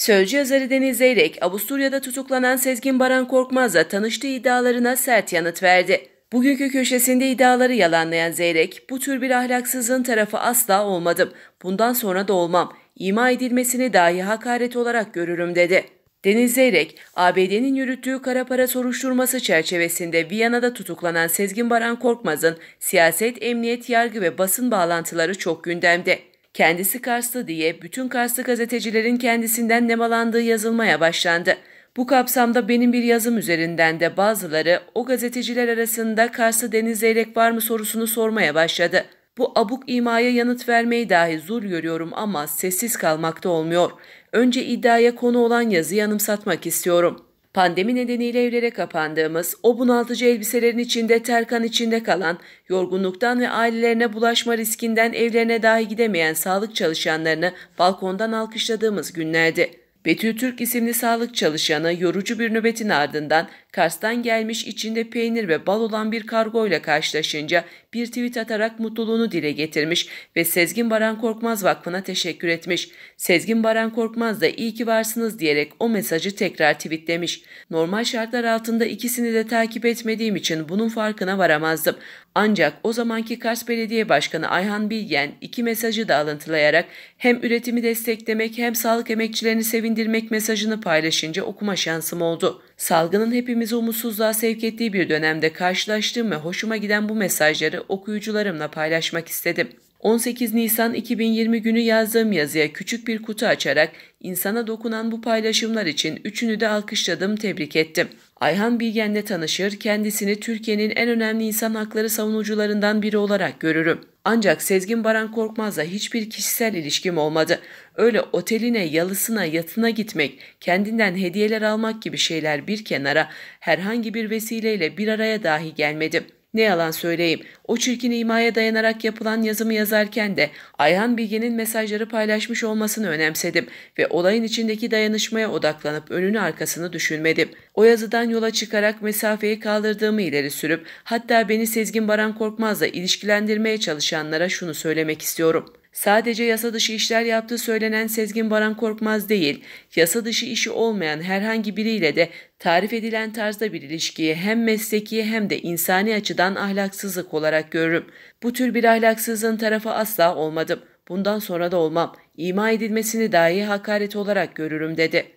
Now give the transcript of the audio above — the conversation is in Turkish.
Sözcü yazarı Deniz Zeyrek, Avusturya'da tutuklanan Sezgin Baran Korkmaz'la tanıştığı iddialarına sert yanıt verdi. Bugünkü köşesinde iddiaları yalanlayan Zeyrek, bu tür bir ahlaksızlığın tarafı asla olmadım, bundan sonra da olmam, İma edilmesini dahi hakaret olarak görürüm dedi. Deniz Zeyrek, ABD'nin yürüttüğü kara para soruşturması çerçevesinde Viyana'da tutuklanan Sezgin Baran Korkmaz'ın siyaset, emniyet, yargı ve basın bağlantıları çok gündemde. Kendisi Karslı diye bütün Karslı gazetecilerin kendisinden nemalandığı yazılmaya başlandı. Bu kapsamda benim bir yazım üzerinden de bazıları o gazeteciler arasında Karslı Deniz Zeyrek var mı sorusunu sormaya başladı. Bu abuk imaya yanıt vermeyi dahi zul görüyorum ama sessiz kalmakta olmuyor. Önce iddiaya konu olan yazıyı anımsatmak istiyorum.'' Pandemi nedeniyle evlere kapandığımız, o bunaltıcı elbiselerin içinde terkan içinde kalan, yorgunluktan ve ailelerine bulaşma riskinden evlerine dahi gidemeyen sağlık çalışanlarını balkondan alkışladığımız günlerdi. Betül Türk isimli sağlık çalışanı yorucu bir nöbetin ardından Kars'tan gelmiş içinde peynir ve bal olan bir kargo ile karşılaşınca bir tweet atarak mutluluğunu dile getirmiş ve Sezgin Baran Korkmaz Vakfı'na teşekkür etmiş. Sezgin Baran Korkmaz da iyi ki varsınız diyerek o mesajı tekrar tweetlemiş. Normal şartlar altında ikisini de takip etmediğim için bunun farkına varamazdım. Ancak o zamanki Kars Belediye Başkanı Ayhan Bilgen iki mesajı da alıntılayarak hem üretimi desteklemek hem sağlık emekçilerini sevindirmek mesajını paylaşınca okuma şansım oldu. Salgının hepimiz hepimizi umutsuzluğa sevk ettiği bir dönemde karşılaştığım ve hoşuma giden bu mesajları okuyucularımla paylaşmak istedim. 18 Nisan 2020 günü yazdığım yazıya küçük bir kutu açarak insana dokunan bu paylaşımlar için üçünü de alkışladım, tebrik ettim. Ayhan Bilgen'le tanışır, kendisini Türkiye'nin en önemli insan hakları savunucularından biri olarak görürüm. Ancak Sezgin Baran Korkmaz'la hiçbir kişisel ilişkim olmadı. Öyle oteline, yalısına, yatına gitmek, kendinden hediyeler almak gibi şeyler bir kenara herhangi bir vesileyle bir araya dahi gelmedim. Ne yalan söyleyeyim, o çirkin imaya dayanarak yapılan yazımı yazarken de Ayhan Bilge'nin mesajları paylaşmış olmasını önemsedim ve olayın içindeki dayanışmaya odaklanıp önünü arkasını düşünmedim. O yazıdan yola çıkarak mesafeyi kaldırdığımı ileri sürüp hatta beni Sezgin Baran Korkmaz'la ilişkilendirmeye çalışanlara şunu söylemek istiyorum. Sadece yasa dışı işler yaptığı söylenen Sezgin Baran Korkmaz değil, yasa dışı işi olmayan herhangi biriyle de tarif edilen tarzda bir ilişkiyi hem mesleki hem de insani açıdan ahlaksızlık olarak görürüm. Bu tür bir ahlaksızlığın tarafı asla olmadım. Bundan sonra da olmam. İma edilmesini dahi hakaret olarak görürüm dedi.